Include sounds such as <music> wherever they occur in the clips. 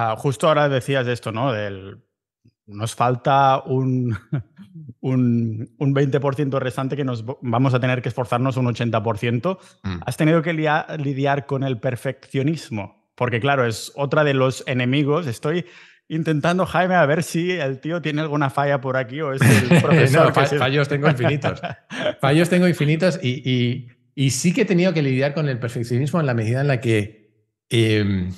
Ah, justo ahora decías esto, ¿no? Del, nos falta un, <laughs> un, un 20% restante que nos vamos a tener que esforzarnos un 80%. Mm. Has tenido que lidiar con el perfeccionismo, porque claro, es otra de los enemigos. Estoy intentando, Jaime, a ver si el tío tiene alguna falla por aquí o es el <laughs> profesor. no, fallos tengo infinitos. <laughs> fallos tengo infinitos y, y, sí que he tenido que lidiar con el perfeccionismo en la medida en la que... Em,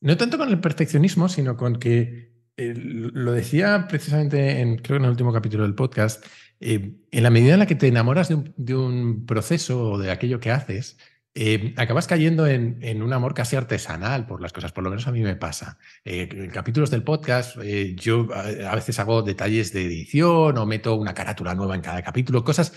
no tanto con el perfeccionismo, sino con que, eh, lo decía precisamente en, creo en el último capítulo del podcast, eh, en la medida en la que te enamoras de un, proceso o de aquello que haces, eh, acabas cayendo en, un amor casi artesanal por las cosas, por lo menos a mí me pasa. en capítulos del podcast yo a, a, veces hago detalles de edición o meto una carátula nueva en cada capítulo, cosas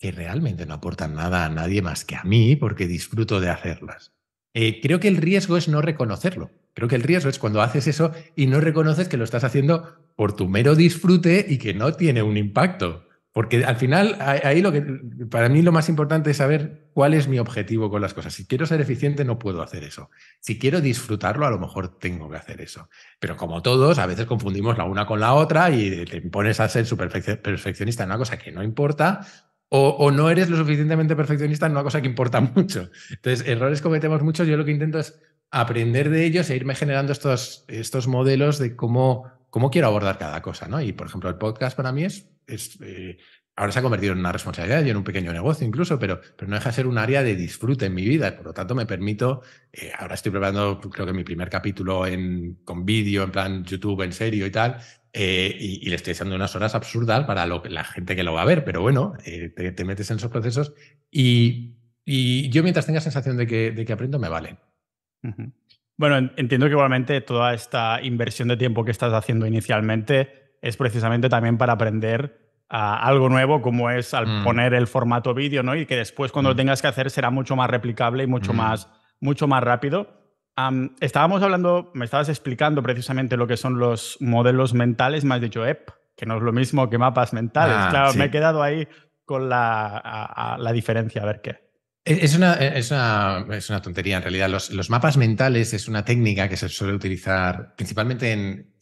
que realmente no aportan nada a nadie más que a mí porque disfruto de hacerlas. creo que el riesgo es no reconocerlo Creo que el riesgo es cuando haces eso y no reconoces que lo estás haciendo por tu mero disfrute y que no tiene un impacto. Porque al final, ahí lo que para mí lo más importante es saber cuál es mi objetivo con las cosas. Si quiero ser eficiente, no puedo hacer eso. Si quiero disfrutarlo, a lo mejor tengo que hacer eso. Pero como todos, a veces confundimos la una con la otra y te pones a ser superperfeccionista perfeccionista en una cosa que no importa o, o, no eres lo suficientemente perfeccionista en una cosa que importa <laughs> mucho. Entonces, errores cometemos muchos. Yo lo que intento es aprender de ellos e irme generando estos, estos modelos de cómo, cómo quiero abordar cada cosa, ¿no? Y, por ejemplo, el podcast para mí es, eh, ahora se ha convertido en una responsabilidad y en un pequeño negocio incluso, pero, pero no deja de ser un área de disfrute en mi vida. Por lo tanto, me permito, eh, ahora estoy preparando creo que mi primer capítulo en, con vídeo, en plan YouTube en serio y tal, eh, y, le estoy echando unas horas absurdas para lo, la gente que lo va a ver, pero bueno, te, metes en esos procesos y, yo mientras tenga sensación de que, de que aprendo, me vale. Bueno, entiendo que igualmente toda esta inversión de tiempo que estás haciendo inicialmente es precisamente también para aprender ah, algo nuevo, como es al mm. poner el formato vídeo, ¿no? Y que después cuando lo mm. tengas que hacer será mucho más replicable y mucho, mm. más, mucho más rápido. estábamos hablando, me estabas explicando precisamente lo que son los modelos mentales, me has dicho EP, que no es lo mismo que mapas mentales. Ah, claro, me he quedado ahí con la, la diferencia, a ver qué. Eh, eh, es una, es una, tontería en realidad. Los, mapas mentales es una técnica que se suele utilizar principalmente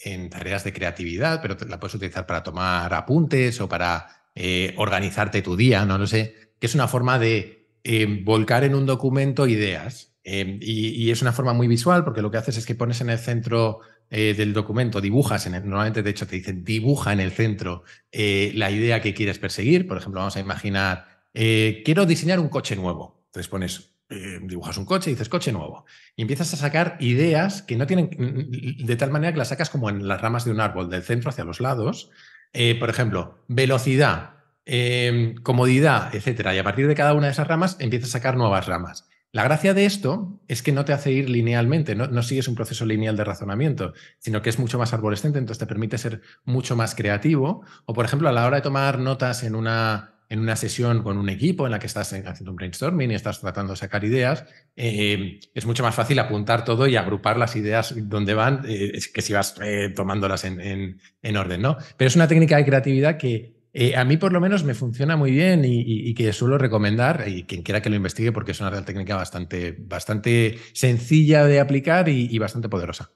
en, tareas de creatividad, pero la puedes utilizar para tomar apuntes o para eh, organizarte tu día, no lo sé, que es una forma de em, volcar en un documento ideas. Em, y, es una forma muy visual porque lo que haces es que pones en el centro del documento, dibujas, en normalmente de hecho te dicen dibuja en el centro la idea que quieres perseguir. Por ejemplo, vamos a imaginar eh, quiero diseñar un coche nuevo. Entonces pones, eh, dibujas un coche y dices coche nuevo. Y empiezas a sacar ideas que no tienen, de tal manera que las sacas como en las ramas de un árbol, del centro hacia los lados. Eh, por ejemplo, velocidad, em, comodidad, etcétera. Y a partir de cada una de esas ramas empiezas a sacar nuevas ramas. La gracia de esto es que no te hace ir linealmente, no, no, sigues un proceso lineal de razonamiento, sino que es mucho más arborescente, entonces te permite ser mucho más creativo. O, por ejemplo, a la hora de tomar notas en una, en una sesión con un equipo en la que estás haciendo un brainstorming y estás tratando de sacar ideas, eh, es mucho más fácil apuntar todo y agrupar las ideas donde van eh, que si vas eh, tomándolas en, orden, ¿no? Pero es una técnica de creatividad que a mí por lo menos me funciona muy bien y, que suelo recomendar y quien quiera que lo investigue porque es una técnica bastante, bastante sencilla de aplicar y, y bastante poderosa.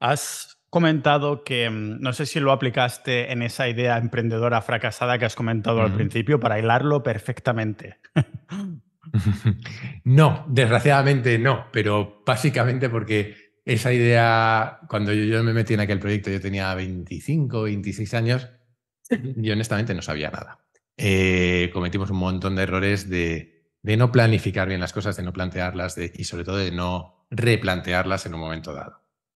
¿Has comentado que mm, no sé si lo aplicaste en esa idea emprendedora fracasada que has comentado al principio para hilarlo perfectamente. <laughs> no, desgraciadamente no, pero básicamente porque esa idea, cuando yo, me metí en aquel proyecto, yo tenía 25, 26 años y honestamente no sabía nada. Eh, cometimos un montón de errores de, no planificar bien las cosas, de no plantearlas y sobre todo de no replantearlas en un momento dado.